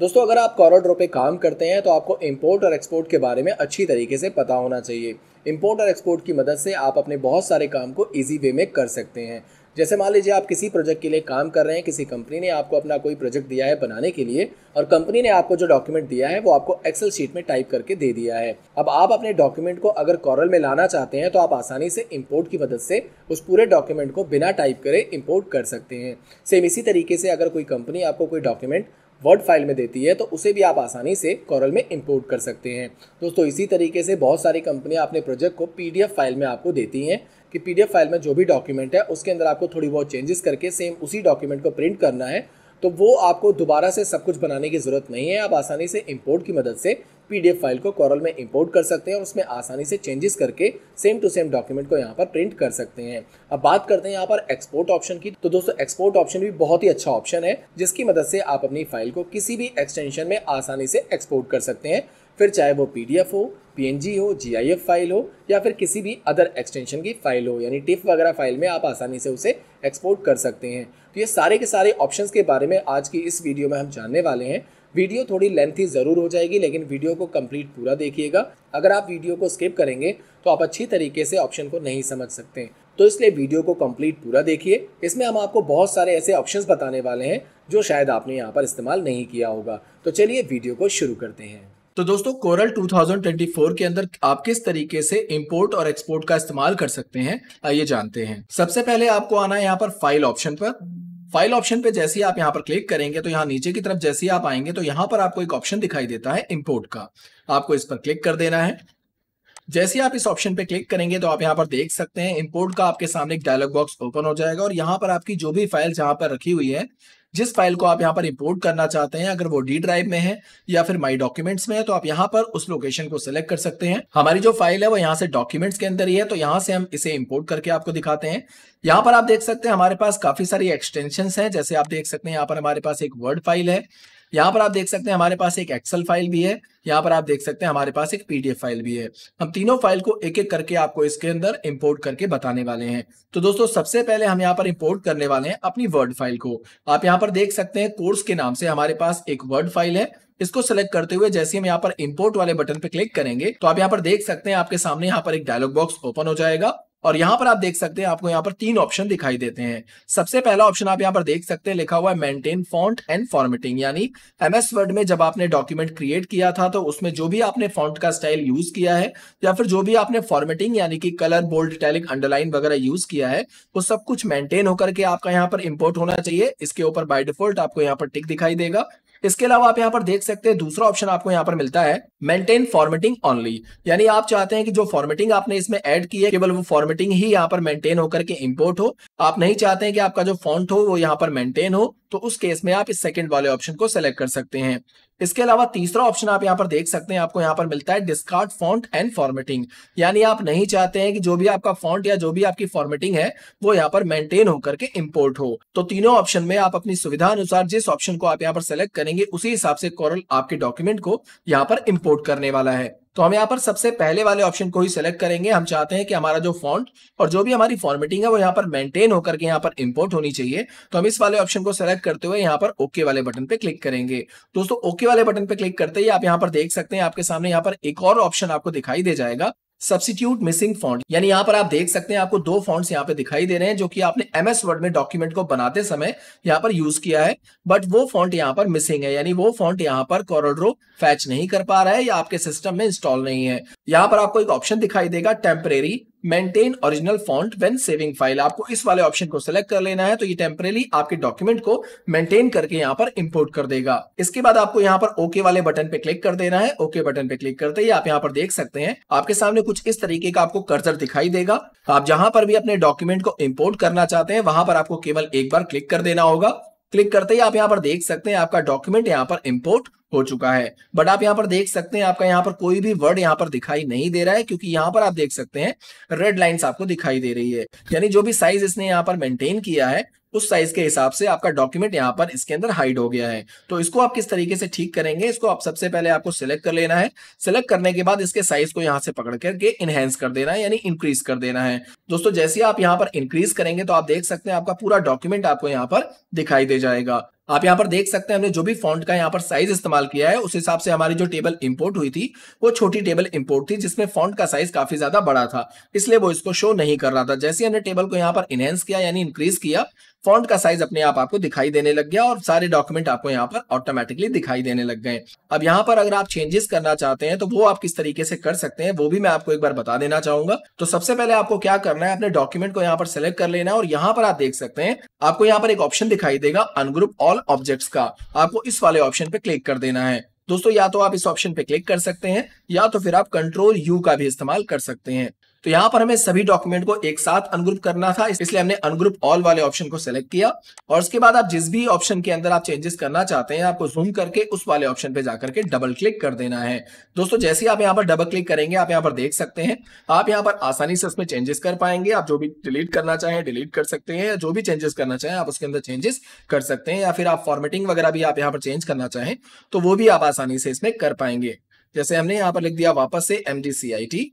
दोस्तों अगर आप कॉरिडोर पे काम करते हैं तो आपको इम्पोर्ट और एक्सपोर्ट के बारे में अच्छी तरीके से पता होना चाहिए इम्पोर्ट और एक्सपोर्ट की मदद से आप अपने बहुत सारे काम को ईजी वे में कर सकते हैं जैसे मान लीजिए आप किसी प्रोजेक्ट के लिए काम कर रहे हैं किसी कंपनी ने आपको अपना कोई प्रोजेक्ट दिया है बनाने के लिए और कंपनी ने आपको जो डॉक्यूमेंट दिया है वो आपको एक्सेल शीट में टाइप करके दे दिया है अब आप अपने डॉक्यूमेंट को अगर कॉरल में लाना चाहते हैं तो आप आसानी से इम्पोर्ट की मदद से उस पूरे डॉक्यूमेंट को बिना टाइप करे इम्पोर्ट कर सकते हैं सेम इसी तरीके से अगर कोई कंपनी आपको कोई डॉक्यूमेंट वर्ड फाइल में देती है तो उसे भी आप आसानी से कॉरल में इंपोर्ट कर सकते हैं दोस्तों इसी तरीके से बहुत सारी कंपनियां अपने प्रोजेक्ट को पीडीएफ फाइल में आपको देती हैं कि पीडीएफ फाइल में जो भी डॉक्यूमेंट है उसके अंदर आपको थोड़ी बहुत चेंजेस करके सेम उसी डॉक्यूमेंट को प्रिंट करना है तो वो आपको दोबारा से सब कुछ बनाने की ज़रूरत नहीं है आप आसानी से इम्पोर्ट की मदद से पीडीएफ फाइल को कॉरल में इंपोर्ट कर सकते हैं और उसमें आसानी से चेंजेस करके सेम टू सेम डॉक्यूमेंट को यहाँ पर प्रिंट कर सकते हैं अब बात करते हैं यहाँ पर एक्सपोर्ट ऑप्शन की तो दोस्तों एक्सपोर्ट ऑप्शन भी बहुत ही अच्छा ऑप्शन है जिसकी मदद से आप अपनी फाइल को किसी भी एक्सटेंशन में आसानी से एक्सपोर्ट कर सकते हैं फिर चाहे वो पी हो पी हो जी फाइल हो या फिर किसी भी अदर एक्सटेंशन की फाइल हो यानी टिफ वगैरह फाइल में आप आसानी से उसे एक्सपोर्ट कर सकते हैं तो ये सारे के सारे ऑप्शंस के बारे में आज की इस वीडियो में हम जानने वाले हैं वीडियो थोड़ी लेंथी ज़रूर हो जाएगी लेकिन वीडियो को कंप्लीट पूरा देखिएगा अगर आप वीडियो को स्किप करेंगे तो आप अच्छी तरीके से ऑप्शन को नहीं समझ सकते तो इसलिए वीडियो को कंप्लीट पूरा देखिए इसमें हम आपको बहुत सारे ऐसे ऑप्शंस बताने वाले हैं जो शायद आपने यहाँ पर इस्तेमाल नहीं किया होगा तो चलिए वीडियो को शुरू करते हैं तो दोस्तों कोरल 2024 के अंदर आप किस तरीके से इंपोर्ट और एक्सपोर्ट का इस्तेमाल कर सकते हैं आइए जानते हैं सबसे पहले आपको आना है यहाँ पर फाइल ऑप्शन पर फाइल ऑप्शन पे जैसे ही आप यहाँ पर क्लिक करेंगे तो यहाँ नीचे की तरफ जैसे ही आप आएंगे तो यहाँ पर आपको एक ऑप्शन दिखाई देता है इम्पोर्ट का आपको इस पर क्लिक कर देना है जैसे आप इस ऑप्शन पे क्लिक करेंगे तो आप यहाँ पर देख सकते हैं इम्पोर्ट का आपके सामने एक डायलॉग बॉक्स ओपन हो जाएगा और यहाँ पर आपकी जो भी फाइल जहां पर रखी हुई है जिस फाइल को आप यहाँ पर इंपोर्ट करना चाहते हैं अगर वो डी ड्राइव में है या फिर माई डॉक्यूमेंट्स में है तो आप यहाँ पर उस लोकेशन को सिलेक्ट कर सकते हैं हमारी जो फाइल है वो यहाँ से डॉक्यूमेंट्स के अंदर ही है तो यहाँ से हम इसे इम्पोर्ट करके आपको दिखाते हैं यहाँ पर आप देख सकते हैं हमारे पास काफी सारी एक्सटेंशन है जैसे आप देख सकते हैं यहाँ पर हमारे पास एक वर्ड फाइल है यहाँ पर आप देख सकते हैं हमारे पास एक एक्सेल फाइल भी है यहाँ पर आप देख सकते हैं हमारे पास एक पीडीएफ फाइल भी है हम तीनों फाइल को एक एक करके आपको इसके अंदर इंपोर्ट करके बताने वाले हैं तो दोस्तों सबसे पहले हम यहाँ पर इंपोर्ट करने वाले हैं अपनी वर्ड फाइल को आप यहाँ पर देख सकते हैं कोर्स के नाम से हमारे पास एक वर्ड फाइल है इसको सेलेक्ट करते हुए जैसे हम यहाँ पर इंपोर्ट वाले बटन पे क्लिक करेंगे तो आप यहाँ पर देख सकते हैं आपके सामने यहाँ पर एक डायलॉग बॉक्स ओपन हो जाएगा और यहां पर आप देख सकते हैं आपको यहां पर तीन ऑप्शन दिखाई देते हैं सबसे पहला ऑप्शन आप यहां पर देख सकते हैं लिखा हुआ है मेंटेन फॉन्ट एंड फॉर्मेटिंग यानी एमएस वर्ड में जब आपने डॉक्यूमेंट क्रिएट किया था तो उसमें जो भी आपने फॉन्ट का स्टाइल यूज किया है या फिर जो भी आपने फॉर्मेटिंग यानी कि कलर बोल्ड टैलिक अंडरलाइन वगैरह यूज किया है वो सब कुछ मेंटेन होकर के आपका यहाँ पर इम्पोर्ट होना चाहिए इसके ऊपर बाय डिफॉल्ट आपको यहाँ पर टिक दिखाई देगा इसके अलावा आप यहाँ पर देख सकते हैं दूसरा ऑप्शन आपको यहाँ पर मिलता है मेंटेन फॉर्मेटिंग ओनली यानी आप चाहते हैं कि जो फॉर्मेटिंग आपने इसमें ऐड की है केवल वो फॉर्मेटिंग ही यहाँ पर मेंटेन होकर के इम्पोर्ट हो आप नहीं चाहते हैं कि आपका जो फॉन्ट हो वो यहाँ पर मेंटेन हो तो उस केस में आप इस सेकंड वाले ऑप्शन को सेलेक्ट कर सकते हैं इसके अलावा तीसरा ऑप्शन आप यहाँ पर देख सकते हैं आपको यहाँ पर मिलता है डिस्कार्ड फॉन्ट एंड फॉर्मेटिंग यानी आप नहीं चाहते हैं कि जो भी आपका फॉन्ट या जो भी आपकी फॉर्मेटिंग है वो यहाँ पर मेंटेन होकर के इम्पोर्ट हो तो तीनों ऑप्शन में आप अपनी सुविधा अनुसार जिस ऑप्शन को आप यहाँ पर सेलेक्ट करेंगे उसी हिसाब से कॉरल आपके डॉक्यूमेंट को यहाँ पर इम्पोर्ट करने वाला है तो हम यहाँ पर सबसे पहले वाले ऑप्शन को ही सिलेक्ट करेंगे हम चाहते हैं कि हमारा जो फॉन्ट और जो भी हमारी फॉर्मेटिंग है वो यहाँ पर मेंटेन होकर के यहाँ पर इंपोर्ट होनी चाहिए तो हम इस वाले ऑप्शन को सिलेक्ट करते हुए यहाँ पर ओके वाले बटन पे क्लिक करेंगे दोस्तों ओके वाले बटन पे क्लिक करते ही आप यहाँ पर देख सकते हैं आपके सामने यहाँ पर एक और ऑप्शन आपको दिखाई दे जाएगा सब्सिट्यूट मिसिंग फॉन्ट यानी यहाँ पर आप देख सकते हैं आपको दो फॉन्ट्स यहाँ पे दिखाई दे रहे हैं जो कि आपने एमएस वर्ड में डॉक्यूमेंट को बनाते समय यहाँ पर यूज किया है बट वो फॉन्ट यहाँ पर मिसिंग है यानी वो फॉन्ट यहाँ पर कॉरोड्रो फैच नहीं कर पा रहा है या आपके सिस्टम में इंस्टॉल नहीं है यहां पर आपको एक ऑप्शन दिखाई देगा temporary maintain original font when saving file आपको इस वाले ऑप्शन को सिलेक्ट कर लेना है तो ये टेम्परेली आपके डॉक्यूमेंट को मेंटेन करके यहाँ पर इंपोर्ट कर देगा इसके बाद आपको यहाँ पर ओके वाले बटन पे क्लिक कर देना है ओके बटन पे क्लिक करते ही आप यहाँ पर देख सकते हैं आपके सामने कुछ इस तरीके का आपको कर्जर दिखाई देगा आप जहां पर भी अपने डॉक्यूमेंट को इम्पोर्ट करना चाहते हैं वहां पर आपको केवल एक बार क्लिक कर देना होगा क्लिक करते ही आप यहाँ पर देख सकते हैं आपका डॉक्यूमेंट यहाँ पर इम्पोर्ट हो चुका है बट आप यहाँ पर देख सकते हैं आपका यहाँ पर कोई भी वर्ड यहाँ पर दिखाई नहीं दे रहा है क्योंकि यहाँ पर आप देख सकते हैं रेड लाइन्स आपको दिखाई दे रही है यानी जो भी साइज इसने यहाँ पर मेंटेन किया है उस साइज के हिसाब से आपका डॉक्यूमेंट यहाँ पर इसके अंदर हाइड हो गया है तो इसको आप किस तरीके से ठीक करेंगे इसको आप सबसे पहले आपको सिलेक्ट कर लेना है सिलेक्ट करने के बाद इसके साइज को यहाँ से पकड़ करके इनहेंस कर देना है यानी इंक्रीज कर देना है दोस्तों जैसे आप यहाँ पर इंक्रीज करेंगे तो आप देख सकते हैं आपका पूरा डॉक्यूमेंट आपको यहाँ पर दिखाई दे जाएगा आप यहाँ पर देख सकते हैं हमने जो भी फॉन्ट का यहाँ पर साइज इस्तेमाल किया है उस हिसाब से हमारी जो टेबल इंपोर्ट हुई थी वो छोटी टेबल इंपोर्ट थी जिसमें फॉन्ट का साइज काफी ज्यादा बड़ा था इसलिए वो इसको शो नहीं कर रहा था जैसे हमने टेबल को यहाँ पर इनहेंस किया यानी इंक्रीज किया फॉन्ट का साइज अपने आप आपको दिखाई देने लग गया और सारे डॉक्यूमेंट आपको यहाँ पर ऑटोमेटिकली दिखाई देने लग गए अब यहाँ पर अगर आप चेंजेस करना चाहते हैं तो वो आप किस तरीके से कर सकते हैं वो भी मैं आपको एक बार बता देना चाहूंगा तो सबसे पहले आपको क्या करना है अपने डॉक्यूमेंट को यहाँ पर सेलेक्ट कर लेना है और यहाँ पर आप देख सकते हैं आपको यहाँ पर एक ऑप्शन दिखाई देगा अनग्रुप ऑल ऑब्जेक्ट्स का आपको इस वाले ऑप्शन पे क्लिक कर देना है दोस्तों या तो आप इस ऑप्शन पे क्लिक कर सकते हैं या तो फिर आप कंट्रोल यू का भी इस्तेमाल कर सकते हैं तो यहाँ पर हमें सभी डॉक्यूमेंट को एक साथ अनग्रुप करना था इसलिए हमने अनग्रुप ऑल वाले ऑप्शन को सिलेक्ट किया और उसके बाद आप जिस भी ऑप्शन के अंदर आप चेंजेस करना चाहते हैं आपको जूम करके उस वाले ऑप्शन पे जाकर के डबल क्लिक कर देना है दोस्तों जैसे ही आप यहाँ पर डबल क्लिक करेंगे आप यहाँ पर देख सकते हैं आप यहाँ पर आसानी से उसमें चेंजेस कर पाएंगे आप जो भी डिलीट करना चाहें डिलीट कर सकते हैं या जो भी चेंजेस करना चाहें आप उसके अंदर चेंजेस कर सकते हैं या फिर आप फॉर्मेटिंग वगैरह भी आप यहाँ पर चेंज करना चाहें तो वो भी आप आसानी से इसमें कर पाएंगे जैसे हमने यहाँ पर लिख दिया वापस से M D C I T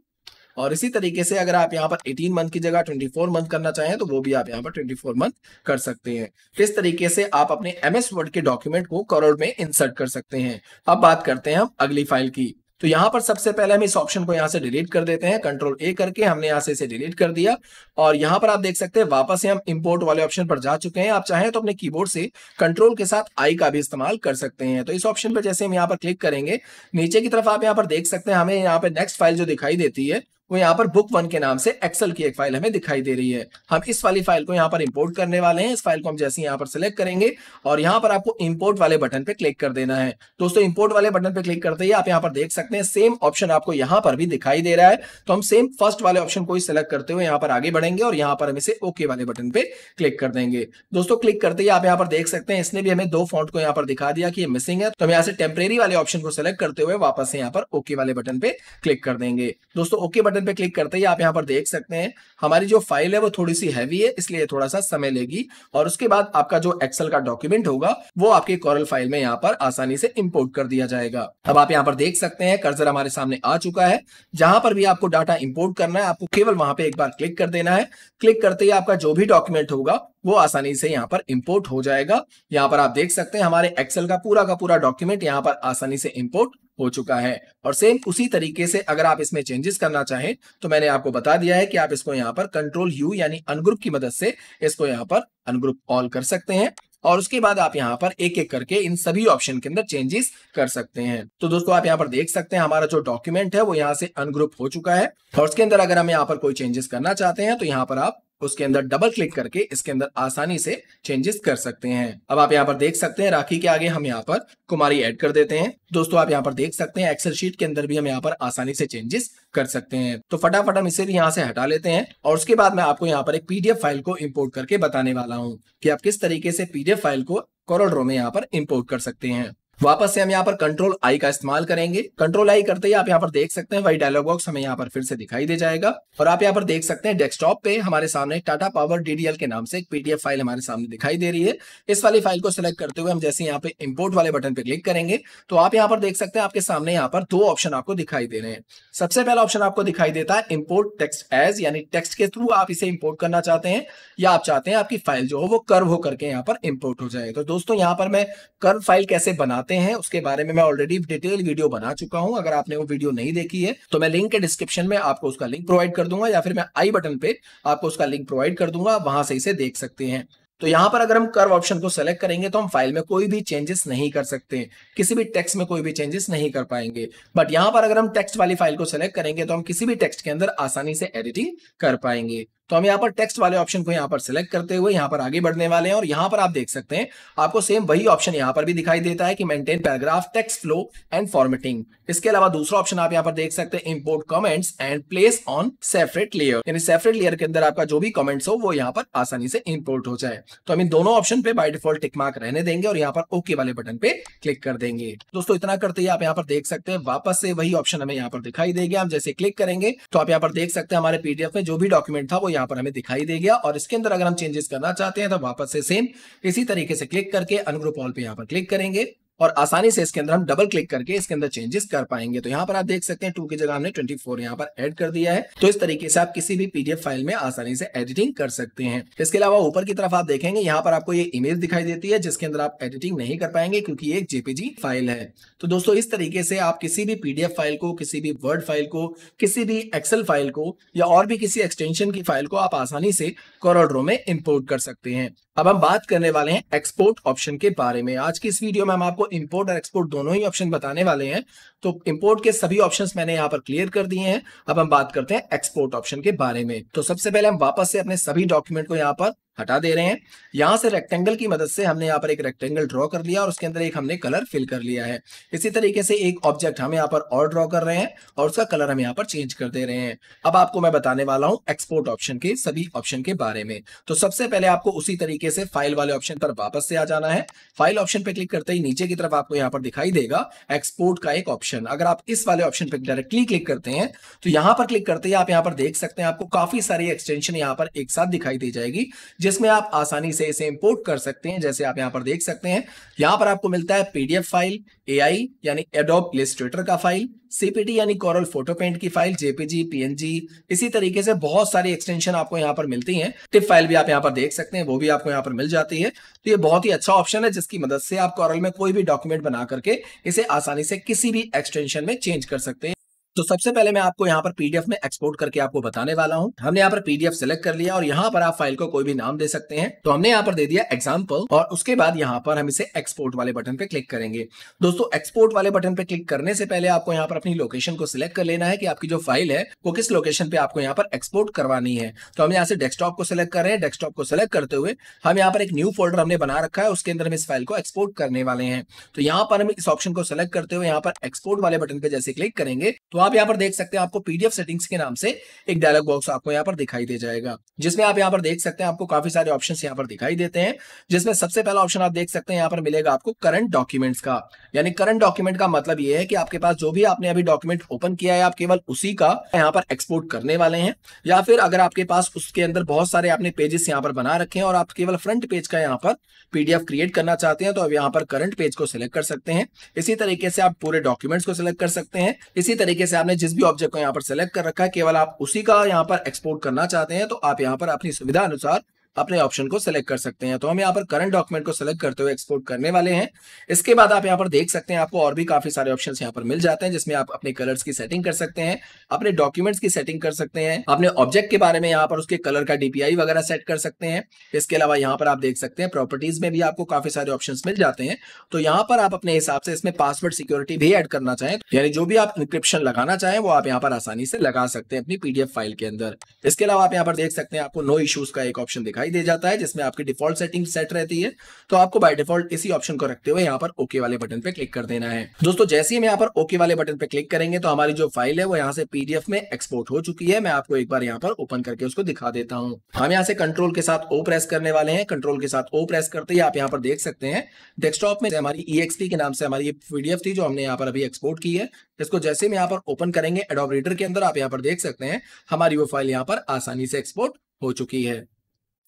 और इसी तरीके से अगर आप यहाँ पर 18 मंथ की जगह 24 मंथ करना चाहें तो वो भी आप यहाँ पर 24 मंथ कर सकते हैं तो इस तरीके से आप अपने एम एस वर्ड के डॉक्यूमेंट को करोड़ में इंसर्ट कर सकते हैं अब बात करते हैं हम अगली फाइल की तो यहाँ पर सबसे पहले हम इस ऑप्शन को यहाँ से डिलीट कर देते हैं कंट्रोल ए करके हमने यहाँ से इसे डिलीट कर दिया और यहाँ पर आप देख सकते हैं वापस से हम इंपोर्ट वाले ऑप्शन पर जा चुके हैं आप चाहें तो अपने कीबोर्ड से कंट्रोल के साथ आई का भी इस्तेमाल कर सकते हैं तो इस ऑप्शन पर जैसे हम यहाँ पर क्लिक करेंगे नीचे की तरफ आप यहाँ पर देख सकते हैं हमें यहाँ पर नेक्स्ट फाइल जो दिखाई देती है वो यहाँ पर बुक वन के नाम से एक्सेल की एक फाइल हमें दिखाई दे रही है हम इस वाली फाइल को यहाँ पर इंपोर्ट करने वाले हैं इस फाइल को हम जैसे यहाँ पर सिलेक्ट करेंगे और यहाँ पर आपको इंपोर्ट वाले बटन पे क्लिक कर देना है दोस्तों इंपोर्ट वाले बटन पे क्लिक करते ही आप यहाँ पर देख सकते हैं सेम ऑप्शन आपको यहाँ पर भी दिखाई दे रहा है तो हम सेम फर्स्ट वाले ऑप्शन को ही सिलेक्ट करते हुए यहाँ पर आगे बढ़ेंगे और यहाँ पर हम इसे ओके वाले बटन पे क्लिक कर देंगे दोस्तों क्लिक करते ही आप यहाँ पर देख सकते हैं इसने भी हमें दो फॉन्ट को यहाँ पर दिखा दिया कि मिसिंग है तो हम यहाँ से टेम्परेरी वाले ऑप्शन को सिलेक्ट करते हुए वापस यहाँ पर ओके वाले बटन पे क्लिक कर देंगे दोस्तों ओके बटन बटन पे क्लिक करते ही आप यहाँ पर देख सकते हैं हमारी जो फाइल है वो थोड़ी सी हैवी है इसलिए थोड़ा सा समय लेगी और उसके बाद आपका जो एक्सेल का डॉक्यूमेंट होगा वो आपके कॉरल फाइल में यहाँ पर आसानी से इम्पोर्ट कर दिया जाएगा अब आप यहाँ पर देख सकते हैं कर्जर हमारे सामने आ चुका है जहां पर भी आपको डाटा इम्पोर्ट करना है आपको केवल वहां पर एक बार क्लिक कर देना है क्लिक करते ही आपका जो भी डॉक्यूमेंट होगा वो आसानी से यहाँ पर इम्पोर्ट हो जाएगा यहाँ पर आप देख सकते हैं हमारे एक्सेल का पूरा का पूरा डॉक्यूमेंट यहाँ पर आसानी से इम्पोर्ट हो चुका है और सेम उसी तरीके से अगर आप इसमें चेंजेस करना चाहें तो मैंने आपको बता दिया है कि आप इसको यहाँ पर कंट्रोल यू यानी अनग्रुप की मदद से इसको यहाँ पर अनग्रुप ऑल कर सकते हैं और उसके बाद आप यहाँ पर एक एक करके इन सभी ऑप्शन के अंदर चेंजेस कर सकते हैं तो दोस्तों आप यहाँ पर देख सकते हैं हमारा जो डॉक्यूमेंट है वो यहाँ से अनग्रुप हो चुका है और उसके अंदर अगर हम यहाँ पर कोई चेंजेस करना चाहते हैं तो यहाँ पर आप उसके अंदर डबल क्लिक करके इसके अंदर आसानी से चेंजेस कर सकते हैं अब आप यहाँ पर देख सकते हैं राखी के आगे हम यहाँ पर कुमारी ऐड कर देते हैं दोस्तों आप यहाँ पर देख सकते हैं एक्सेल शीट के अंदर भी हम यहाँ पर आसानी से चेंजेस कर सकते हैं तो फटाफट हम इसे भी यहाँ से हटा लेते हैं और उसके बाद मैं आपको यहाँ पर एक पीडीएफ फाइल को इम्पोर्ट करके बताने वाला हूँ कि आप किस तरीके से पीडीएफ फाइल को कॉरल ड्रो में यहाँ पर इम्पोर्ट कर सकते हैं वापस से हम यहाँ पर कंट्रोल आई का इस्तेमाल करेंगे कंट्रोल आई करते ही आप यहाँ पर देख सकते हैं वही डायलॉग बॉक्स हमें यहाँ पर फिर से दिखाई दे जाएगा और आप यहाँ पर देख सकते हैं डेस्कटॉप पे हमारे सामने टाटा पावर डीडीएल के नाम से एक पीडीएफ फाइल हमारे सामने दिखाई दे रही है इस वाली फाइल को सिलेक्ट करते हुए हम जैसे यहाँ पे इम्पोर्ट वाले बटन पे क्लिक करेंगे तो आप यहाँ पर देख सकते हैं आपके सामने यहाँ पर दो ऑप्शन आपको दिखाई दे रहे हैं सबसे पहला ऑप्शन आपको दिखाई देता है इम्पोर्ट टेक्स एज यानी टेक्स्ट के थ्रू आप इसे इम्पोर्ट करना चाहते हैं या आप चाहते हैं आपकी फाइल जो हो वो कर्व होकर के यहाँ पर इम्पोर्ट हो जाए तो दोस्तों यहाँ पर मैं कर्व फाइल कैसे बनाता बनाते हैं उसके बारे में मैं ऑलरेडी डिटेल वीडियो बना चुका हूं अगर आपने वो वीडियो नहीं देखी है तो मैं लिंक के डिस्क्रिप्शन में आपको उसका लिंक प्रोवाइड कर दूंगा या फिर मैं आई बटन पे आपको उसका लिंक प्रोवाइड कर दूंगा वहां से इसे देख सकते हैं तो यहाँ पर अगर हम कर्व ऑप्शन को सेलेक्ट करेंगे तो हम फाइल में कोई भी चेंजेस नहीं कर सकते किसी भी टेक्स्ट में कोई भी चेंजेस नहीं कर पाएंगे बट यहाँ पर अगर हम टेक्स्ट वाली फाइल को सेलेक्ट करेंगे तो हम किसी भी टेक्स्ट के अंदर आसानी से एडिटिंग कर पाएंगे तो हम यहाँ पर टेक्स्ट वाले ऑप्शन को यहाँ पर सिलेक्ट करते हुए यहाँ पर आगे बढ़ने वाले हैं और यहाँ पर आप देख सकते हैं आपको सेम वही ऑप्शन यहाँ पर भी दिखाई देता है कि maintain paragraph text flow and formatting इसके अलावा दूसरा ऑप्शन आप यहाँ पर देख सकते हैं import comments and place on separate layer यानी सेपरेट लेयर के अंदर आपका जो भी कॉमेंट्स हो वो यहाँ पर आसानी से इम्पोर्ट हो जाए तो हम इन दोनों ऑप्शन पे बाई डिफॉल्ट टिक मार्क रहने देंगे और यहाँ पर ओके वाले बटन पे क्लिक कर देंगे दोस्तों इतना करते ही आप यहाँ पर देख सकते हैं वापस से वही ऑप्शन हमें यहाँ पर दिखाई देगा हम जैसे क्लिक करेंगे तो आप यहाँ पर देख सकते हैं हमारे पीडीएफ में जो भी डॉक्यूमेंट था वो यहां पर हमें दिखाई दे गया और इसके अंदर अगर हम चेंजेस करना चाहते हैं तो वापस से सेम इसी तरीके से क्लिक करके अनुग्रुप ऑल पे यहां पर क्लिक करेंगे और आसानी से इसके अंदर हम डबल क्लिक करके इसके अंदर चेंजेस कर पाएंगे तो यहाँ पर आप देख सकते हैं टू की जगह हमने ट्वेंटी फोर यहाँ पर एड कर दिया है तो इस तरीके से आप किसी भी पीडीएफ फाइल में आसानी से एडिटिंग कर सकते हैं इसके अलावा ऊपर की तरफ आप देखेंगे यहाँ पर आपको ये इमेज दिखाई देती है जिसके अंदर आप एडिटिंग नहीं कर पाएंगे क्योंकि ये एक जेपीजी फाइल है तो दोस्तों इस तरीके से आप किसी भी पीडीएफ फाइल को किसी भी वर्ड फाइल को किसी भी एक्सेल फाइल को या और भी किसी एक्सटेंशन की फाइल को आप आसानी से कॉरल में इम्पोर्ट कर सकते हैं अब हम बात करने वाले हैं एक्सपोर्ट ऑप्शन के बारे में आज की इस वीडियो में हम आपको इंपोर्ट और एक्सपोर्ट दोनों ही ऑप्शन बताने वाले हैं तो इंपोर्ट के सभी ऑप्शंस मैंने यहाँ पर क्लियर कर दिए हैं अब हम बात करते हैं एक्सपोर्ट ऑप्शन के बारे में तो सबसे पहले हम वापस से अपने सभी डॉक्यूमेंट को यहाँ पर हटा दे रहे हैं यहाँ से रेक्टेंगल की मदद से हमने यहाँ पर एक रेक्टेंगल ड्रॉ कर लिया और उसके अंदर एक हमने कलर फिल कर लिया है इसी तरीके से एक ऑब्जेक्ट हम यहाँ पर और ड्रॉ कर रहे हैं और उसका कलर हम यहाँ पर चेंज कर दे रहे हैं अब आपको मैं बताने वाला हूँ एक्सपोर्ट ऑप्शन के सभी ऑप्शन के बारे में तो सबसे पहले आपको उसी तरीके से फाइल वाले ऑप्शन पर वापस से आ जाना है फाइल ऑप्शन पर क्लिक करते ही नीचे की तरफ आपको यहाँ पर दिखाई देगा एक्सपोर्ट का एक ऑप्शन अगर आप इस वाले ऑप्शन पर डायरेक्टली क्लिक करते हैं तो यहाँ पर क्लिक करते ही आप यहाँ पर देख सकते हैं आपको काफी सारी एक्सटेंशन यहाँ पर एक साथ दिखाई दी जाएगी जिसमें आप आसानी से इसे इंपोर्ट कर सकते हैं जैसे आप यहाँ पर देख सकते हैं यहां पर आपको मिलता है पीडीएफ फाइल एआई यानी एडोप लिस्ट्रेटर का फाइल सीपीटी यानी कोरल फोटो पेंट की फाइल जेपीजी पीएनजी इसी तरीके से बहुत सारी एक्सटेंशन आपको यहाँ पर मिलती हैं टिप फाइल भी आप यहाँ पर देख सकते हैं वो भी आपको यहाँ पर मिल जाती है तो ये बहुत ही अच्छा ऑप्शन है जिसकी मदद से आप कॉरल में कोई भी डॉक्यूमेंट बना करके इसे आसानी से किसी भी एक्सटेंशन में चेंज कर सकते हैं तो सबसे पहले मैं आपको यहाँ पर पीडीएफ में एक्सपोर्ट करके आपको बताने वाला हूँ हमने यहाँ पर पीडीएफ सेलेक्ट कर लिया और यहाँ पर आप फाइल को कोई भी नाम दे सकते हैं तो हमने यहाँ पर दे दिया एग्जाम्पल और उसके बाद यहाँ पर हम इसे एक्सपोर्ट वाले बटन पे क्लिक करेंगे दोस्तों एक्सपोर्ट वाले बटन पे क्लिक करने से पहले आपको यहाँ पर अपनी लोकेशन को सिलेक्ट कर लेना है कि आपकी जो फाइल है वो किस लोकेशन पे आपको यहाँ पर एक्सपोर्ट करवानी है तो हम यहाँ से डेस्कटॉप को सिलेक्ट कर रहे हैं डेस्कटॉप को सिलेक्ट करते हुए हम यहाँ पर एक न्यू फोल्डर हमने बना रखा है उसके अंदर हम इस फाइल को एक्सपोर्ट करने वाले हैं तो यहाँ पर हम इस ऑप्शन को सिलेक्ट करते हुए यहाँ पर एक्सपोर्ट वाले बटन पे जैसे क्लिक करेंगे तो आप यहाँ पर देख सकते हैं आपको पीडीएफ सेटिंग्स के नाम से एक डायलॉग बॉक्स आपको यहाँ पर दिखाई दे जाएगा जिसमें आप यहाँ पर देख सकते हैं आपको काफी सारे ऑप्शन यहाँ पर दिखाई देते हैं जिसमें सबसे पहला ऑप्शन आप देख सकते हैं यहाँ पर मिलेगा आपको करंट डॉक्यूमेंट्स का यानी करंट डॉक्यूमेंट का मतलब ये है कि आपके पास जो भी आपने अभी डॉक्यूमेंट ओपन किया है आप केवल उसी का यहाँ पर एक्सपोर्ट करने वाले हैं या फिर अगर आपके पास उसके अंदर बहुत सारे आपने पेजेस यहाँ पर बना रखे हैं और आप केवल फ्रंट पेज का यहाँ पर पीडीएफ क्रिएट करना चाहते हैं तो अब यहाँ पर करंट पेज को सिलेक्ट कर सकते हैं इसी तरीके से आप पूरे डॉक्यूमेंट्स को सिलेक्ट कर सकते हैं इसी तरीके से जैसे आपने जिस भी ऑब्जेक्ट को यहाँ पर सेलेक्ट कर रखा है केवल आप उसी का यहाँ पर एक्सपोर्ट करना चाहते हैं तो आप यहाँ पर अपनी सुविधा अनुसार अपने ऑप्शन को सिलेक्ट कर सकते हैं तो हम यहाँ पर करंट डॉक्यूमेंट को सिलेक्ट करते हुए एक्सपोर्ट करने वाले हैं इसके बाद आप यहाँ पर देख सकते हैं आपको और भी काफी सारे ऑप्शन यहाँ पर मिल जाते हैं जिसमें आप अपने कलर्स की सेटिंग कर सकते हैं अपने डॉक्यूमेंट्स की सेटिंग कर सकते हैं अपने ऑब्जेक्ट के बारे में यहाँ पर उसके कलर का डीपीआई वगैरह सेट कर सकते हैं इसके अलावा यहाँ पर आप देख सकते हैं प्रॉपर्टीज में भी आपको काफी सारे ऑप्शन मिल जाते हैं तो यहाँ पर आप अपने हिसाब से इसमें पासवर्ड सिक्योरिटी भी एड करना चाहें तो यानी जो भी आप इंक्रिप्शन लगाना चाहें वो आप यहाँ पर आसानी से लगा सकते हैं अपनी पीडीएफ फाइल के अंदर इसके अलावा आप यहाँ पर देख सकते हैं आपको नो इशूज का एक ऑप्शन दिखाई दिखाई दे जाता है जिसमें आपकी डिफॉल्ट सेटिंग सेट रहती है तो आपको बाय डिफॉल्ट इसी ऑप्शन को रखते हुए यहाँ पर ओके वाले बटन पे क्लिक कर देना है दोस्तों जैसे ही हम यहाँ पर ओके वाले बटन पे क्लिक करेंगे तो हमारी जो फाइल है वो यहाँ से पीडीएफ में एक्सपोर्ट हो चुकी है मैं आपको एक बार यहाँ पर ओपन करके उसको दिखा देता हूँ हम यहाँ से कंट्रोल के साथ ओ प्रेस करने वाले हैं कंट्रोल के साथ ओ प्रेस करते ही आप यहाँ पर देख सकते हैं डेस्कटॉप में हमारी ई के नाम से हमारी पीडीएफ थी जो हमने यहाँ पर अभी एक्सपोर्ट की है इसको जैसे हम यहाँ पर ओपन करेंगे एडोब के अंदर आप यहाँ पर देख सकते हैं हमारी वो फाइल यहाँ पर आसानी से एक्सपोर्ट हो चुकी है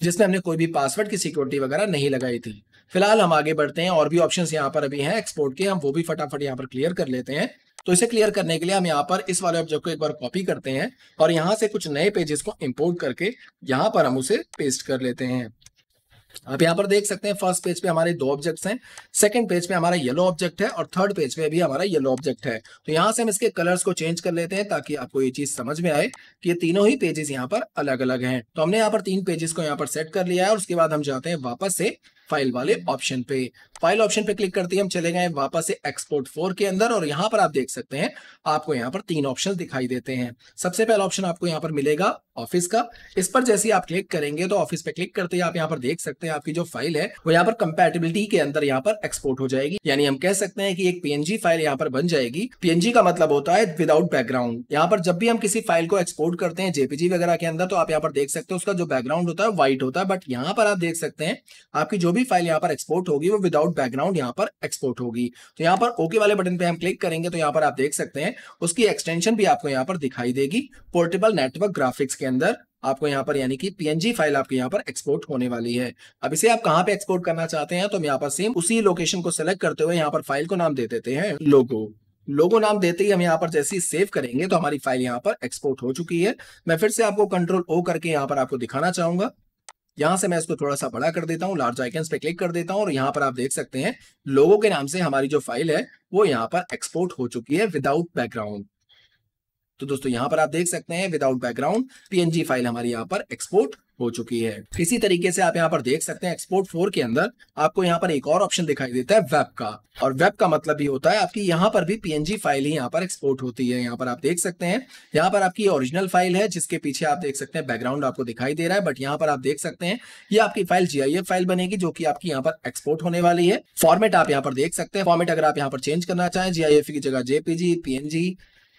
जिसमें हमने कोई भी पासवर्ड की सिक्योरिटी वगैरह नहीं लगाई थी फिलहाल हम आगे बढ़ते हैं और भी ऑप्शन यहाँ पर अभी हैं एक्सपोर्ट के हम वो भी फटाफट यहाँ पर क्लियर कर लेते हैं तो इसे क्लियर करने के लिए हम यहाँ पर इस वाले ऑब्जेक्ट को एक बार कॉपी करते हैं और यहाँ से कुछ नए पेजेस को इम्पोर्ट करके यहाँ पर हम उसे पेस्ट कर लेते हैं आप यहाँ पर देख सकते हैं फर्स्ट पेज पे हमारे दो ऑब्जेक्ट्स हैं सेकंड पेज पे हमारा येलो ऑब्जेक्ट है और थर्ड पेज पे भी हमारा येलो ऑब्जेक्ट है तो यहाँ से हम इसके कलर्स को चेंज कर लेते हैं ताकि आपको ये चीज समझ में आए कि ये तीनों ही पेजेस यहाँ पर अलग अलग हैं तो हमने यहाँ पर तीन पेजेस को यहाँ पर सेट कर लिया है और उसके बाद हम जाते हैं वापस से फाइल वाले ऑप्शन पे फाइल ऑप्शन पे क्लिक करते ही हम चले गए वापस से एक्सपोर्ट फोर के अंदर और यहाँ पर आप देख सकते हैं आपको यहाँ पर तीन ऑप्शन दिखाई देते हैं सबसे पहला ऑप्शन आपको यहाँ पर मिलेगा ऑफिस का इस पर जैसे आप क्लिक करेंगे तो ऑफिस पे क्लिक करते ही आप यहाँ पर देख सकते हैं आपकी जो फाइल है वो यहाँ पर कंपेटेबिलिटी के अंदर यहाँ पर एक्सपोर्ट हो जाएगी यानी हम कह सकते हैं कि एक पीएनजी फाइल यहाँ पर बन जाएगी पीएनजी का मतलब होता है विदाउट बैकग्राउंड यहाँ पर जब भी हम किसी फाइल को एक्सपोर्ट करते हैं जेपीजी वगैरह के अंदर तो आप यहाँ पर देख सकते हैं उसका जो बैकग्राउंड होता है व्हाइट होता है बट यहाँ पर आप देख सकते हैं आपकी जो भी फाइल यहाँ पर एक्सपोर्ट होगी वो विदाउट बैकग्राउंड यहाँ पर एक्सपोर्ट होगी तो यहाँ पर ओके वाले बटन पे हम क्लिक करेंगे तो यहाँ पर आप देख सकते हैं उसकी एक्सटेंशन भी आपको यहाँ पर दिखाई देगी पोर्टेबल नेटवर्क ग्राफिक्स के अंदर आपको यहाँ पर यानी कि पीएनजी फाइल आपके यहाँ पर एक्सपोर्ट होने वाली है अब इसे आप कहाँ पे एक्सपोर्ट करना चाहते हैं तो हम यहाँ पर सेम उसी लोकेशन को सिलेक्ट करते हुए यहाँ पर फाइल को नाम दे देते हैं लोगो लोगो नाम देते ही हम यहाँ पर जैसे ही सेव करेंगे तो हमारी फाइल यहाँ पर एक्सपोर्ट हो चुकी है मैं फिर से आपको कंट्रोल ओ करके यहाँ पर आपको दिखाना चाहूंगा यहां से मैं इसको थोड़ा सा बड़ा कर देता हूँ लार्ज आइकन्स पे क्लिक कर देता हूँ और यहाँ पर आप देख सकते हैं लोगों के नाम से हमारी जो फाइल है वो यहाँ पर एक्सपोर्ट हो चुकी है विदाउट बैकग्राउंड तो दोस्तों यहाँ पर आप देख सकते हैं विदाउट बैकग्राउंड पीएनजी फाइल हमारी यहाँ पर एक्सपोर्ट हो चुकी है इसी तरीके से आप यहाँ पर देख सकते हैं एक्सपोर्ट फोर के अंदर आपको यहाँ पर एक और ऑप्शन दिखाई देता है वेब का और वेब का मतलब भी होता है आपकी यहाँ पर भी पीएनजी फाइल ही यहाँ पर एक्सपोर्ट होती है यहाँ पर आप देख सकते हैं यहाँ पर आपकी ओरिजिनल फाइल है जिसके पीछे आप देख सकते हैं बैकग्राउंड आपको दिखाई दे रहा है बट यहाँ पर आप देख सकते हैं ये आपकी फाइल जी फाइल बनेगी जो की आपकी यहाँ पर एक्सपोर्ट होने वाली है फॉर्मेट आप यहाँ पर देख सकते हैं फॉर्मेट अगर आप यहाँ पर चेंज करना चाहें जी की जगह जेपीजी पीएनजी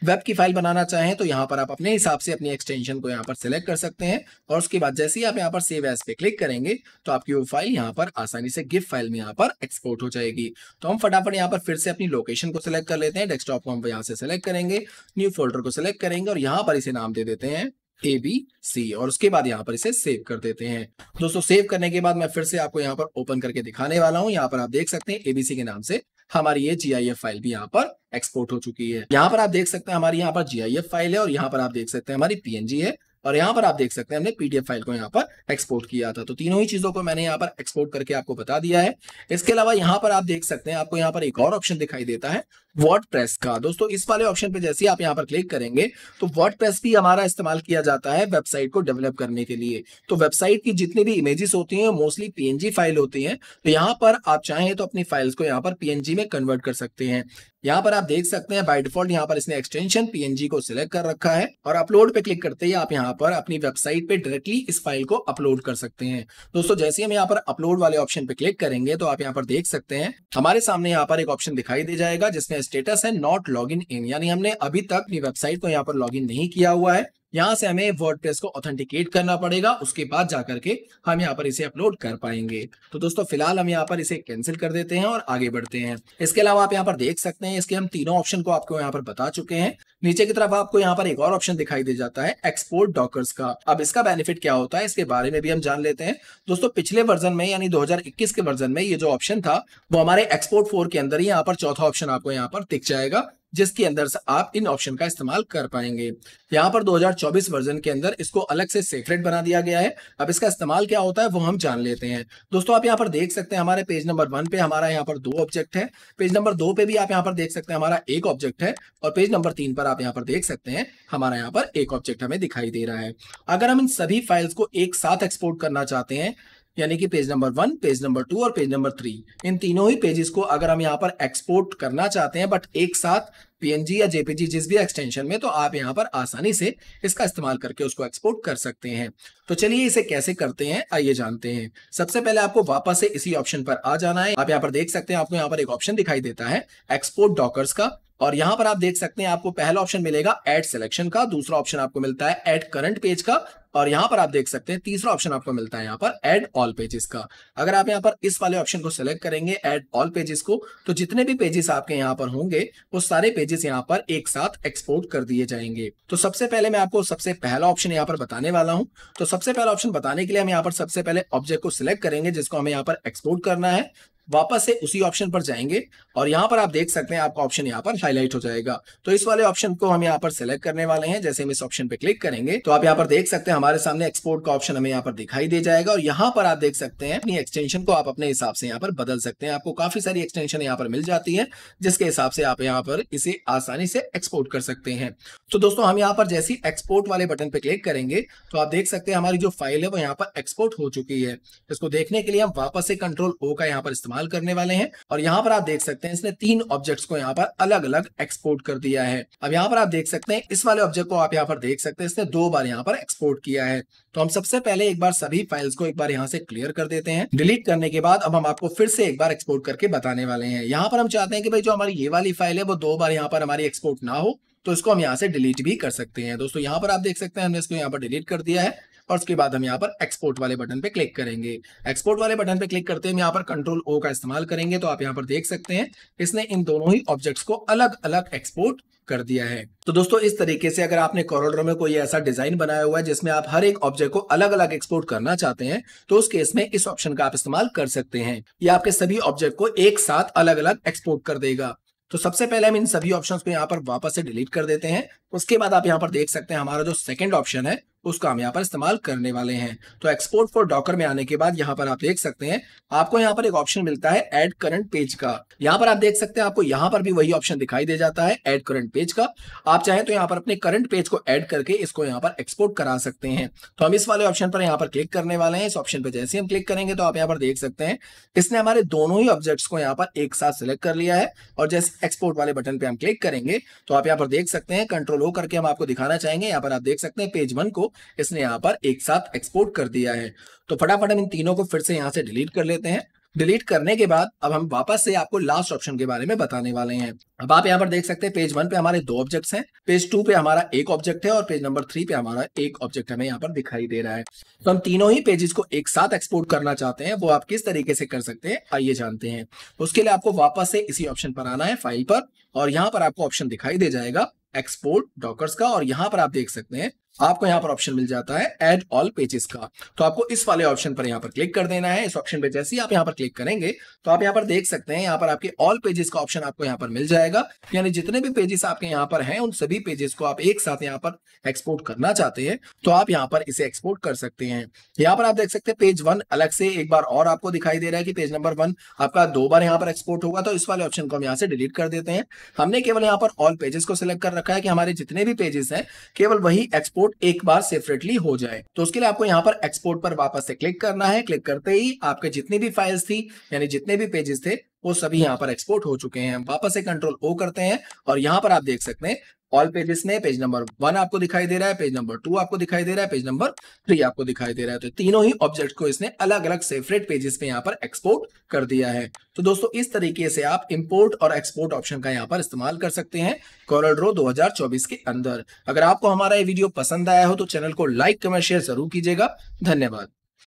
वेब की फाइल बनाना चाहें तो यहाँ पर आप अपने हिसाब से अपनी एक्सटेंशन को यहाँ पर सिलेक्ट कर सकते हैं और उसके बाद जैसे ही आप यहाँ पर सेव एस पे क्लिक करेंगे तो आपकी वो फाइल यहाँ पर आसानी से गिफ्ट फाइल में यहाँ पर एक्सपोर्ट हो जाएगी तो हम फटाफट यहाँ पर फिर से अपनी लोकेशन को सिलेक्ट कर लेते हैं डेस्कटॉप को हम यहाँ से सिलेक्ट करेंगे न्यू फोल्डर को सिलेक्ट करेंगे और यहाँ पर इसे नाम दे देते हैं ए बी सी और उसके बाद यहाँ पर इसे सेव कर देते हैं दोस्तों सेव करने के बाद मैं फिर से आपको यहाँ पर ओपन करके दिखाने वाला हूँ यहाँ पर आप देख सकते हैं एबीसी के नाम से हमारी ये जी फाइल भी यहाँ पर एक्सपोर्ट हो चुकी है यहाँ पर आप देख सकते हैं हमारी यहाँ पर जी फाइल है और यहाँ पर आप देख सकते हैं हमारी पी है और यहाँ पर आप देख सकते हैं हमने पीडीएफ फाइल को यहाँ पर एक्सपोर्ट किया था तो तीनों ही चीजों को मैंने यहाँ पर एक्सपोर्ट करके आपको बता दिया है इसके अलावा यहाँ पर आप देख सकते हैं आपको यहाँ पर एक और ऑप्शन दिखाई देता है प्रेस का दोस्तों इस वाले ऑप्शन पे जैसे ही आप यहाँ पर क्लिक करेंगे तो प्रेस भी हमारा इस्तेमाल किया जाता है वेबसाइट को डेवलप करने के लिए तो वेबसाइट की जितनी भी इमेजेस होती हैं मोस्टली पीएनजी फाइल होती हैं तो यहाँ पर आप चाहें तो अपनी फाइल्स को यहाँ पर पीएनजी में कन्वर्ट कर सकते हैं यहाँ पर आप देख सकते हैं बाय डिफॉल्ट यहाँ पर इसने एक्सटेंशन पीएनजी को सिलेक्ट कर रखा है और अपलोड पे क्लिक करते ही आप यहाँ पर अपनी वेबसाइट पे डायरेक्टली इस फाइल को अपलोड कर सकते हैं दोस्तों जैसे हम यहाँ पर अपलोड वाले ऑप्शन पे क्लिक करेंगे तो आप यहाँ पर देख सकते हैं हमारे सामने यहाँ पर एक ऑप्शन दिखाई दे जाएगा जिसमें स्टेटस है नॉट लॉग इन यानी हमने अभी तक अपनी वेबसाइट को यहाँ पर लॉग इन नहीं किया हुआ है यहां से हमें वर्डप्रेस को ऑथेंटिकेट करना पड़ेगा उसके बाद जाकर के हम यहाँ पर इसे अपलोड कर पाएंगे तो दोस्तों फिलहाल हम यहाँ पर इसे कैंसिल कर देते हैं और आगे बढ़ते हैं इसके अलावा आप यहाँ पर देख सकते हैं इसके हम तीनों ऑप्शन को आपको यहाँ पर बता चुके हैं नीचे की तरफ आपको यहाँ पर एक और ऑप्शन दिखाई दे जाता है एक्सपोर्ट डॉकर्स का अब इसका बेनिफिट क्या होता है इसके बारे में भी हम जान लेते हैं दोस्तों पिछले वर्जन में यानी 2021 के वर्जन में ये जो ऑप्शन था वो हमारे एक्सपोर्ट फोर के अंदर ही यहाँ पर चौथा ऑप्शन आपको यहाँ पर दिख जाएगा जिसके अंदर से आप इन ऑप्शन का इस्तेमाल कर पाएंगे यहाँ पर 2024 वर्जन के अंदर इसको अलग से सेक्रेट बना दिया गया है अब इसका इस्तेमाल क्या होता है वो हम जान लेते हैं दोस्तों आप यहाँ पर देख सकते हैं हमारे पेज नंबर वन पे हमारा यहाँ पर दो ऑब्जेक्ट है पेज नंबर दो पे भी आप यहाँ पर देख सकते हैं हमारा एक ऑब्जेक्ट है और पेज नंबर तीन पर आप यहाँ पर देख सकते हैं हमारा यहाँ पर एक ऑब्जेक्ट हमें दिखाई दे रहा है अगर हम इन सभी फाइल्स को एक साथ एक्सपोर्ट करना चाहते हैं यानी कि page number one page number two और पेज नंबर थ्री इन तीनों ही पेजेस को अगर हम यहाँ पर एक्सपोर्ट करना चाहते हैं बट एक साथ पीएनजी या जेपीजी जिस भी एक्सटेंशन में तो आप यहाँ पर आसानी से इसका इस्तेमाल करके उसको एक्सपोर्ट कर सकते हैं तो चलिए इसे कैसे करते हैं आइए जानते हैं सबसे पहले आपको वापस से इसी ऑप्शन पर आ जाना है आप यहाँ पर देख सकते हैं आपको यहाँ पर एक ऑप्शन दिखाई देता है एक्सपोर्ट डॉकर्स का और यहाँ पर आप देख सकते हैं आपको पहला ऑप्शन मिलेगा एड सिलेक्शन का दूसरा ऑप्शन आपको मिलता है एड करंट पेज का और यहां पर आप देख सकते हैं तीसरा ऑप्शन आपको मिलता है यहाँ पर एड ऑल पेजेस का अगर आप यहाँ पर इस वाले ऑप्शन को सिलेक्ट करेंगे एड ऑल पेजेस को तो जितने भी पेजेस आपके यहाँ पर होंगे वो सारे पेजेस यहाँ पर एक साथ एक्सपोर्ट कर दिए जाएंगे तो सबसे पहले मैं आपको सबसे पहला ऑप्शन यहाँ पर बताने वाला हूँ तो सबसे पहला ऑप्शन बताने के लिए हम यहाँ पर सबसे पहले ऑब्जेक्ट को सिलेक्ट करेंगे जिसको हमें यहाँ पर एक्सपोर्ट करना है वापस से उसी ऑप्शन पर जाएंगे और यहाँ पर आप देख सकते हैं आपका ऑप्शन यहाँ पर हाईलाइट हो जाएगा तो इस वाले ऑप्शन को हम यहां पर सेलेक्ट करने वाले हैं जैसे हम इस ऑप्शन पे क्लिक करेंगे तो आप यहां पर देख सकते हैं हमारे सामने एक्सपोर्ट का ऑप्शन हमें यहाँ पर दिखाई दे जाएगा और यहाँ पर आप देख सकते हैं अपनी एक्सटेंशन को आप अपने हिसाब से यहाँ पर बदल सकते हैं आपको काफी सारी एक्सटेंशन यहाँ पर मिल जाती है जिसके हिसाब से आप यहाँ पर इसे आसानी से एक्सपोर्ट कर सकते हैं तो दोस्तों हम यहाँ पर जैसे एक्सपोर्ट वाले बटन पर क्लिक करेंगे तो आप देख सकते हैं हमारी जो फाइल है वो यहाँ पर एक्सपोर्ट हो चुकी है इसको देखने के लिए हम वापस से कंट्रोल ओ का यहाँ पर इस्तेमाल इस्तेमाल करने वाले हैं और यहाँ पर आप देख सकते हैं इसने तीन ऑब्जेक्ट्स को यहाँ पर अलग अलग एक्सपोर्ट कर दिया है अब यहाँ पर आप देख सकते हैं इस वाले ऑब्जेक्ट को आप यहाँ पर देख सकते हैं इसने दो बार यहाँ पर एक्सपोर्ट किया है तो हम सबसे पहले एक बार सभी फाइल्स को एक बार यहाँ से क्लियर कर देते हैं डिलीट करने के बाद अब हम आपको फिर से एक बार एक्सपोर्ट करके बताने वाले हैं यहाँ पर हम चाहते हैं कि भाई जो हमारी ये वाली फाइल है वो दो बार यहाँ पर हमारी एक्सपोर्ट ना हो तो इसको हम यहाँ से डिलीट भी कर सकते हैं दोस्तों यहाँ पर आप देख सकते हैं हमने इसको यहाँ पर डिलीट कर दिया है और उसके बाद हम यहाँ पर एक्सपोर्ट वाले बटन पे क्लिक करेंगे एक्सपोर्ट वाले बटन पे क्लिक करते हैं हम यहाँ पर कंट्रोल ओ का इस्तेमाल करेंगे तो आप यहाँ पर देख सकते हैं इसने इन दोनों ही ऑब्जेक्ट्स को अलग अलग एक्सपोर्ट कर दिया है तो दोस्तों इस तरीके से अगर आपने कॉरिडोर में कोई ऐसा डिजाइन बनाया हुआ है जिसमें आप हर एक ऑब्जेक्ट को अलग अलग एक्सपोर्ट करना चाहते हैं तो उस केस में इस ऑप्शन का आप इस्तेमाल कर सकते हैं ये आपके सभी ऑब्जेक्ट को एक साथ अलग अलग एक्सपोर्ट कर देगा तो सबसे पहले हम इन सभी ऑप्शंस को यहाँ पर वापस से डिलीट कर देते हैं उसके बाद आप यहाँ पर देख सकते हैं हमारा जो सेकंड ऑप्शन है उसको हम यहाँ पर इस्तेमाल करने वाले हैं तो एक्सपोर्ट फॉर डॉकर में आने के बाद यहाँ पर आप देख सकते हैं आपको यहाँ पर एक ऑप्शन मिलता है एड करंट पेज का यहाँ पर आप देख सकते हैं आपको यहाँ पर भी वही ऑप्शन दिखाई दे जाता है एड करंट पेज का आप चाहें तो यहाँ पर अपने करंट पेज को एड करके इसको यहाँ पर एक्सपोर्ट करा सकते हैं तो हम इस वाले ऑप्शन पर यहाँ पर क्लिक करने वाले हैं इस ऑप्शन पर जैसे हम क्लिक करेंगे तो आप यहाँ पर देख सकते हैं इसने हमारे दोनों ही ऑब्जेक्ट्स को यहाँ पर एक साथ सिलेक्ट कर लिया है और जैसे एक्सपोर्ट वाले बटन पर हम क्लिक करेंगे तो आप यहाँ पर देख सकते हैं कंट्रोल हो करके हम आपको दिखाना चाहेंगे यहाँ पर आप देख सकते हैं पेज वन को इसने यहाँ पर एक साथ एक्सपोर्ट कर दिया है तो फटाफट हम इन तीनों को फिर से यहाँ से डिलीट कर लेते हैं डिलीट करने के बाद अब हम वापस से आपको लास्ट ऑप्शन के बारे में बताने वाले हैं अब आप यहाँ पर देख सकते हैं पेज वन पे हमारे दो ऑब्जेक्ट्स हैं पेज टू पे हमारा एक ऑब्जेक्ट है और पेज नंबर थ्री पे हमारा एक ऑब्जेक्ट हमें यहाँ पर दिखाई दे रहा है तो हम तीनों ही पेजेस को एक साथ एक्सपोर्ट करना चाहते हैं वो आप किस तरीके से कर सकते हैं आइए जानते हैं उसके लिए आपको वापस से इसी ऑप्शन पर आना है फाइल पर और यहाँ पर आपको ऑप्शन दिखाई दे जाएगा एक्सपोर्ट डॉकर्स का और यहाँ पर आप देख सकते हैं आपको यहाँ पर ऑप्शन मिल जाता है एड ऑल पेजेस का तो आपको इस वाले ऑप्शन पर यहां पर क्लिक कर देना है इस ऑप्शन पे जैसे ही आप यहां पर क्लिक करेंगे तो आप यहां पर देख सकते हैं यहां पर आपके ऑल पेजेस का ऑप्शन आपको यहां पर मिल जाएगा यानी जितने भी पेजेस आपके यहां पर हैं उन सभी पेजेस को आप एक साथ यहाँ पर एक्सपोर्ट करना चाहते हैं तो आप यहां पर इसे एक्सपोर्ट कर सकते हैं यहां पर आप देख सकते हैं पेज वन अलग से एक बार और आपको दिखाई दे रहा है कि पेज नंबर वन आपका दो बार यहां पर एक्सपोर्ट होगा तो इस वाले ऑप्शन को हम यहाँ से डिलीट कर देते हैं हमने केवल यहां पर ऑल पेजेस को सिलेक्ट कर रखा है कि हमारे जितने भी पेजेस हैं केवल वही एक्सपोर्ट एक्सपोर्ट एक बार सेपरेटली हो जाए तो उसके लिए आपको यहाँ पर एक्सपोर्ट पर वापस से क्लिक करना है क्लिक करते ही आपके जितनी भी फाइल्स थी यानी जितने भी पेजेस थे वो सभी यहाँ पर एक्सपोर्ट हो चुके हैं वापस से कंट्रोल ओ करते हैं और यहाँ पर आप देख सकते हैं ऑल पेजेस में पेज नंबर वन आपको दिखाई दे रहा है पेज नंबर टू आपको दिखाई दे रहा है पेज नंबर थ्री आपको दिखाई दे रहा है तो तीनों ही ऑब्जेक्ट को इसने अलग अलग सेपरेट पेजेस पे यहाँ पर एक्सपोर्ट कर दिया है तो दोस्तों इस तरीके से आप इंपोर्ट और एक्सपोर्ट ऑप्शन का यहाँ पर इस्तेमाल कर सकते हैं कॉरल ड्रो 2024 के अंदर अगर आपको हमारा ये वीडियो पसंद आया हो तो चैनल को लाइक कमेंट शेयर जरूर कीजिएगा धन्यवाद